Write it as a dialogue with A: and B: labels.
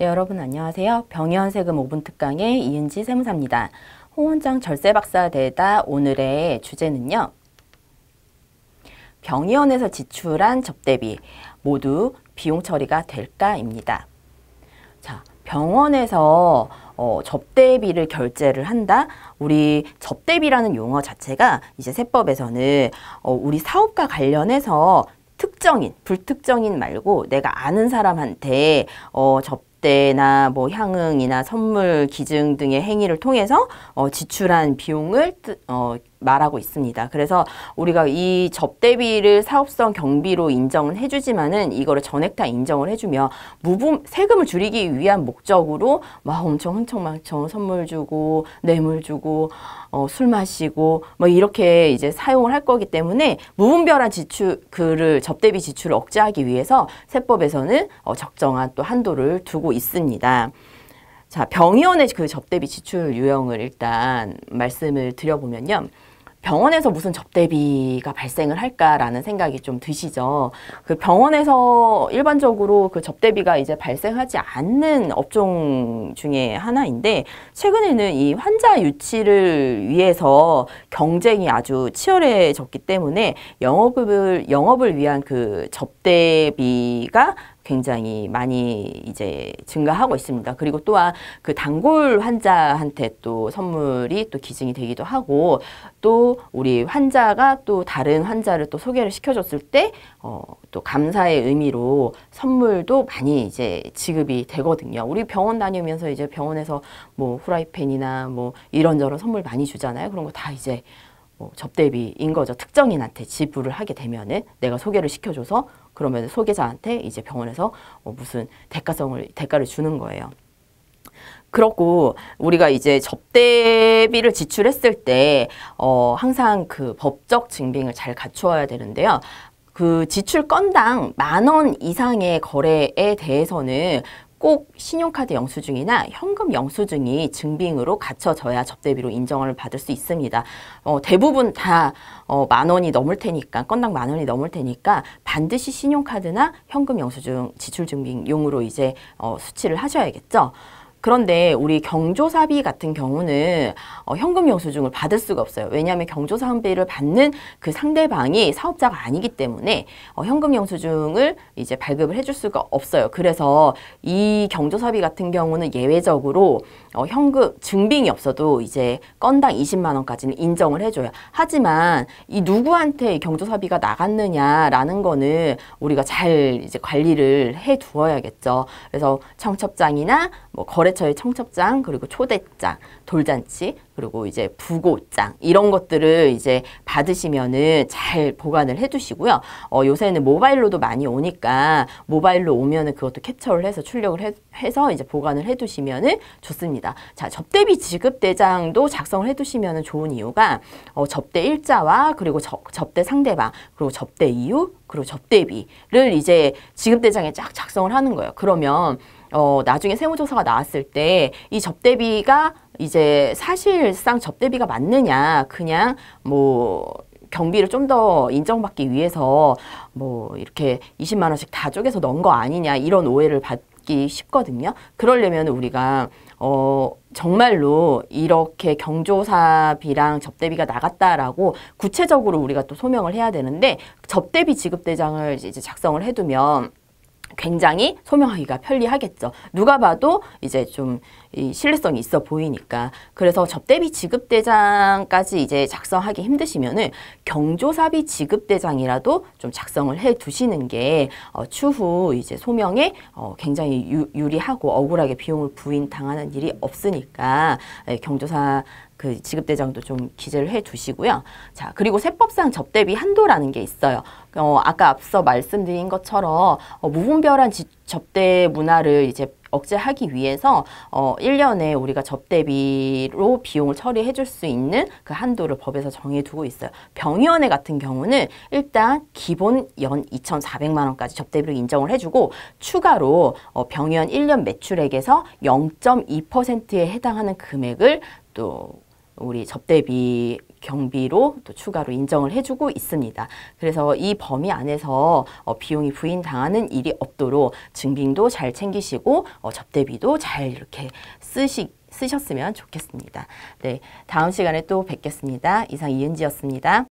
A: 네, 여러분 안녕하세요. 병이현세금 5분 특강의 이은지 세무사입니다. 홍원장 절세박사 대다 오늘의 주제는요. 병이원에서 지출한 접대비 모두 비용 처리가 될까입니다. 자, 병원에서 어, 접대비를 결제를 한다. 우리 접대비라는 용어 자체가 이제 세법에서는 어, 우리 사업과 관련해서 특정인, 불특정인 말고 내가 아는 사람한테 어, 접 납대나 뭐 향응이나 선물 기증 등의 행위를 통해서 어, 지출한 비용을 어, 말하고 있습니다. 그래서 우리가 이 접대비를 사업성 경비로 인정을 해주지만은 이거를 전액 다 인정을 해주며 무분 세금을 줄이기 위한 목적으로 막 엄청 흥청망청 선물 주고 뇌물 주고 어, 술 마시고 뭐 이렇게 이제 사용을 할 거기 때문에 무분별한 지출 그를 접대비 지출을 억제하기 위해서 세법에서는 어, 적정한 또 한도를 두고 있습니다. 자, 병의원의 그 접대비 지출 유형을 일단 말씀을 드려보면요. 병원에서 무슨 접대비가 발생을 할까라는 생각이 좀 드시죠. 그 병원에서 일반적으로 그 접대비가 이제 발생하지 않는 업종 중에 하나인데 최근에는 이 환자 유치를 위해서 경쟁이 아주 치열해졌기 때문에 영업을 영업을 위한 그 접대비가 굉장히 많이 이제 증가하고 있습니다. 그리고 또한 그 단골 환자한테 또 선물이 또 기증이 되기도 하고 또 우리 환자가 또 다른 환자를 또 소개를 시켜줬을 때 어, 또 감사의 의미로 선물도 많이 이제 지급이 되거든요. 우리 병원 다니면서 이제 병원에서 뭐 후라이팬이나 뭐 이런저런 선물 많이 주잖아요. 그런 거 다 이제 뭐 접대비인 거죠. 특정인한테 지불을 하게 되면은 내가 소개를 시켜줘서 그러면 소개자한테 이제 병원에서 어 무슨 대가성을 대가를 주는 거예요. 그렇고 우리가 이제 접대비를 지출했을 때 어, 항상 그 법적 증빙을 잘 갖추어야 되는데요. 그 지출 건당 만 원 이상의 거래에 대해서는 꼭 신용카드 영수증이나 현금 영수증이 증빙으로 갖춰져야 접대비로 인정을 받을 수 있습니다. 어, 대부분 다만 어, 원이 넘을 테니까 건당 만 원이 넘을 테니까 반드시 신용카드나 현금 영수증 지출 증빙용으로 이제 어, 수치를 하셔야겠죠. 그런데 우리 경조사비 같은 경우는 어, 현금 영수증을 받을 수가 없어요. 왜냐하면 경조사비를 받는 그 상대방이 사업자가 아니기 때문에 어, 현금 영수증을 이제 발급을 해줄 수가 없어요. 그래서 이 경조사비 같은 경우는 예외적으로 어, 현금 증빙이 없어도 이제 건당 20만 원까지는 인정을 해줘요. 하지만 이 누구한테 경조사비가 나갔느냐라는 거는 우리가 잘 이제 관리를 해두어야겠죠. 그래서 청첩장이나 뭐 거래 거래처의 청첩장 그리고 초대장 돌잔치 그리고 이제 부고장 이런 것들을 이제 받으시면은 잘 보관을 해두시고요. 어, 요새는 모바일로도 많이 오니까 모바일로 오면은 그것도 캡처를 해서 출력을 해, 해서 이제 보관을 해두시면은 좋습니다. 자 접대비 지급대장도 작성을 해두시면은 좋은 이유가 어, 접대 일자와 그리고 저, 접대 상대방 그리고 접대 이유 그리고 접대비를 이제 지급대장에 쫙 작성을 하는 거예요. 그러면 어, 나중에 세무조사가 나왔을 때 이 접대비가 이제 사실상 접대비가 맞느냐 그냥 뭐 경비를 좀 더 인정받기 위해서 뭐 이렇게 20만 원씩 다 쪼개서 넣은 거 아니냐 이런 오해를 받기 쉽거든요. 그러려면 우리가 어 정말로 이렇게 경조사비랑 접대비가 나갔다라고 구체적으로 우리가 또 소명을 해야 되는데 접대비 지급 대장을 이제 작성을 해두면 굉장히 소명하기가 편리하겠죠. 누가 봐도 이제 좀 신뢰성이 있어 보이니까. 그래서 접대비 지급대장까지 이제 작성하기 힘드시면은 경조사비 지급대장이라도 좀 작성을 해 두시는 게 어, 추후 이제 소명에 어, 굉장히 유, 리하고 억울하게 비용을 부인당하는 일이 없으니까 예, 경조사 그 지급대장도 좀 기재를 해 두시고요. 자, 그리고 세법상 접대비 한도라는 게 있어요. 어, 아까 앞서 말씀드린 것처럼 어, 무분별한 지, 접대 문화를 이제 억제하기 위해서 어, 1년에 우리가 접대비로 비용을 처리해 줄 수 있는 그 한도를 법에서 정해두고 있어요. 병의원회 같은 경우는 일단 기본 연 2,400만 원까지 접대비로 인정을 해주고 추가로 어, 병의원 1년 매출액에서 0.2%에 해당하는 금액을 또 우리 접대비 경비로 또 추가로 인정을 해주고 있습니다. 그래서 이 범위 안에서 어, 비용이 부인당하는 일이 없도록 증빙도 잘 챙기시고 어, 접대비도 잘 이렇게 쓰시, 쓰셨으면 좋겠습니다. 네, 다음 시간에 또 뵙겠습니다. 이상 이은지였습니다.